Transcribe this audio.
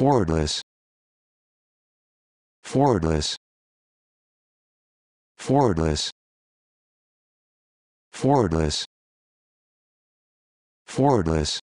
forwardless forwardless forwardless forwardless forwardless